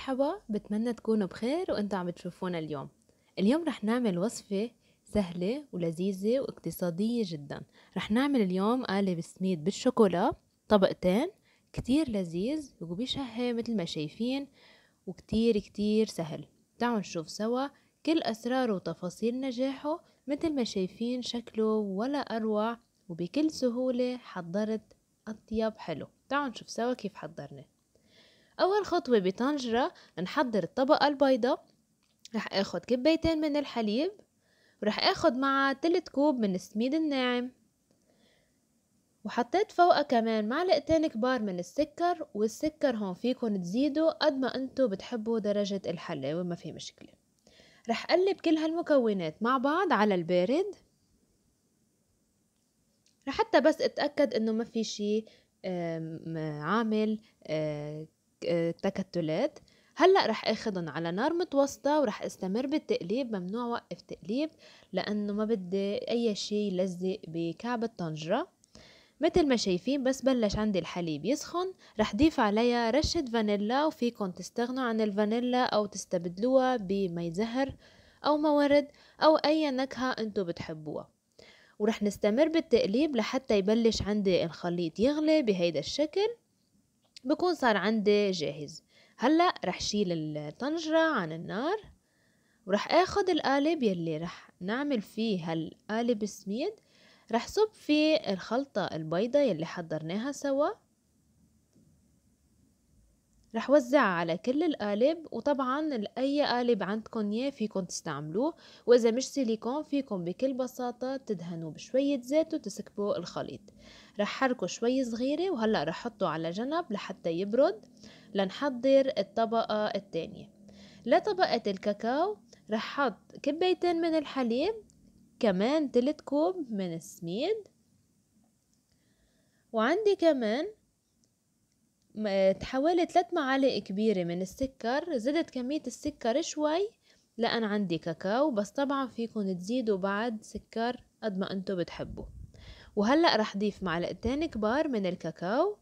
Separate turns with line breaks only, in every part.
مرحبا بتمنى تكونوا بخير وانتوا عم تشوفونا اليوم اليوم رح نعمل وصفة سهلة ولذيذة واقتصادية جدا رح نعمل اليوم قالب سميد بالشوكولا طبقتين كتير لذيذ وبيشهي مثل ما شايفين وكتير كتير سهل تعالوا نشوف سوا كل أسراره وتفاصيل نجاحه مثل ما شايفين شكله ولا أروع وبكل سهولة حضرت أطيب حلو تعالوا نشوف سوا كيف حضرنا أول خطوة بطنجرة نحضر الطبقة البيضة رح اخد كبايتين من الحليب ورح اخد معها تلت كوب من السميد الناعم وحطيت فوقها كمان معلقتين كبار من السكر والسكر هون فيكن تزيدوا قد ما انتو بتحبوا درجة الحلاوة ما في مشكلة رح قلب كل هالمكونات مع بعض على البارد رح حتى بس اتأكد انه ما في شي عامل آه، التكتلات هلا رح اخذهم على نار متوسطة ورح استمر بالتقليب ممنوع وقف تقليب لانه ما بدي اي شيء يلزق بكعب الطنجرة مثل ما شايفين بس بلش عندي الحليب يسخن رح ضيف عليها رشة فانيلا وفيكم تستغنوا عن الفانيلا او تستبدلوها بمي زهر او موارد او اي نكهة انتو بتحبوها ورح نستمر بالتقليب لحتى يبلش عندي الخليط يغلي بهيدا الشكل بكون صار عندي جاهز هلأ رح شيل الطنجرة عن النار ورح اخد القالب يلي رح نعمل فيه هالقالب السميد رح صب فيه الخلطة البيضة يلي حضرناها سوا رح وزعها على كل القالب وطبعا اي قالب عندكم ياه فيكم تستعملوه واذا مش سيليكون فيكم بكل بساطة تدهنوه بشوية زيت وتسكبوا الخليط رح حركه شوي صغيرة وهلأ رح حطه على جنب لحتى يبرد لنحضر الطبقة التانية لطبقة الكاكاو رح حط كبايتين من الحليب كمان تلت كوب من السميد وعندي كمان حوالي تلات معالق كبيرة من السكر زدت كمية السكر شوي لأن عندي كاكاو بس طبعا فيكن تزيدوا بعد سكر قد ما انتو بتحبوا وهلأ رح ضيف معلقتين كبار من الكاكاو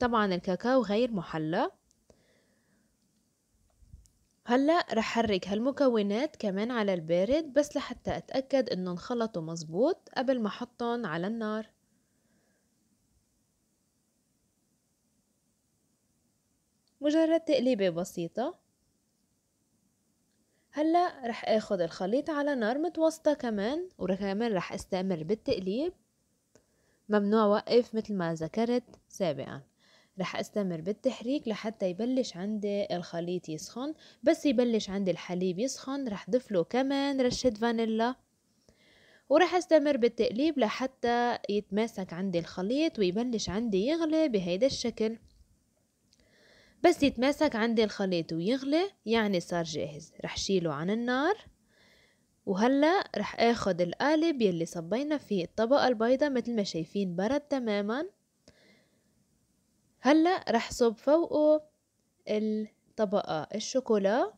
طبعا الكاكاو غير محلى هلا رح حرك هالمكونات كمان على البارد بس لحتى اتاكد انه انخلطوا مزبوط قبل ما احطهم على النار مجرد تقليبة بسيطة هلا رح اخد الخليط على نار متوسطة كمان وكمان رح استمر بالتقليب ممنوع وقف مثل ما ذكرت سابقا رح استمر بالتحريك لحتى يبلش عندي الخليط يسخن بس يبلش عندي الحليب يسخن رح ضيفله كمان رشة فانيلا ورح استمر بالتقليب لحتى يتماسك عندي الخليط ويبلش عندي يغلي بهيدا الشكل بس يتماسك عندي الخليط ويغلي يعني صار جاهز رح شيله عن النار وهلا رح اخد القالب يلي صبينا فيه الطبقة البيضة مثل ما شايفين برد تماما هلا رح صب فوقه الطبقة الشوكولا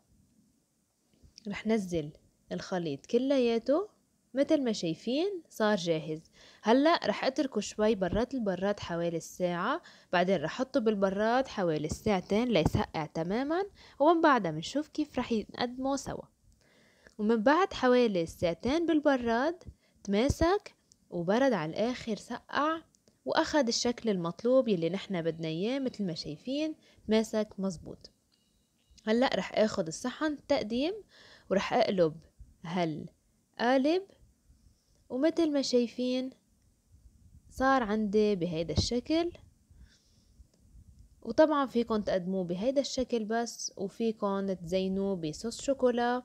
رح نزل الخليط كلياته مثل ما شايفين صار جاهز هلا رح اتركه شوي برات البراد حوالي الساعة بعدين رح احطه بالبراد حوالي الساعتين ليسقع تماما ومن بعدها بنشوف كيف رح نقدمه سوا ومن بعد حوالي ساعتين بالبراد تماسك وبرد على الآخر سقع وأخد الشكل المطلوب يلي نحنا بدنا إياه مثل ما شايفين ماسك مزبوط هلأ رح آخد الصحن تقديم ورح أقلب هالقالب ومتل ومثل ما شايفين صار عندي بهيدا الشكل وطبعا فيكن تقدموه بهيدا الشكل بس وفيكن تزينوه بصوص شوكولا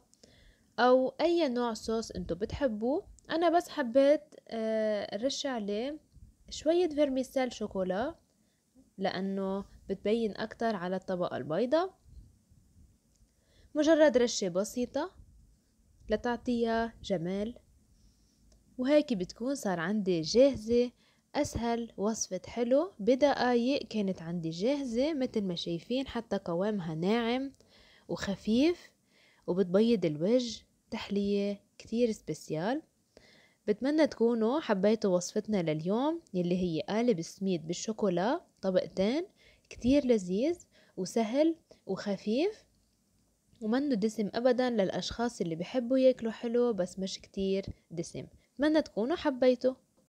او اي نوع صوص انتو بتحبوه انا بس حبيت آه، رش عليه شوية فيرميسيل شوكولا لانه بتبين اكتر على الطبقة البيضة مجرد رشة بسيطة لتعطيها جمال وهيك بتكون صار عندي جاهزة أسهل وصفة حلو بدقايق كانت عندي جاهزة متل ما شايفين حتى قوامها ناعم وخفيف وبتبيض الوجه تحلية كتير سبيسيال بتمنى تكونوا حبيتوا وصفتنا لليوم يلي هي قالب سميد بالشوكولا طبقتين كتير لذيذ وسهل وخفيف ومنه دسم أبدا للأشخاص اللي بحبوا ياكلوا حلو بس مش كتير دسم بتمنى تكونوا حبيتوا